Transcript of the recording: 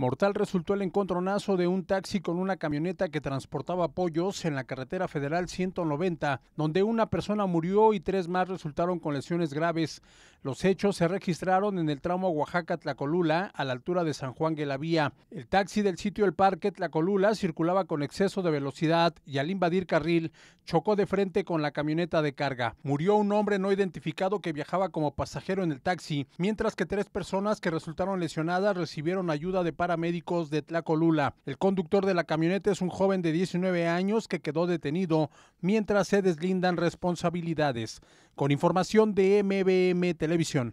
Mortal resultó el encontronazo de un taxi con una camioneta que transportaba pollos en la carretera federal 190, donde una persona murió y tres más resultaron con lesiones graves. Los hechos se registraron en el tramo Oaxaca-Tlacolula, a la altura de San Juan Vía. El taxi del sitio El Parque Tlacolula circulaba con exceso de velocidad y al invadir carril chocó de frente con la camioneta de carga. Murió un hombre no identificado que viajaba como pasajero en el taxi, mientras que tres personas que resultaron lesionadas recibieron ayuda de paramédicos de Tlacolula. El conductor de la camioneta es un joven de 19 años que quedó detenido mientras se deslindan responsabilidades. Con información de MBM televisión.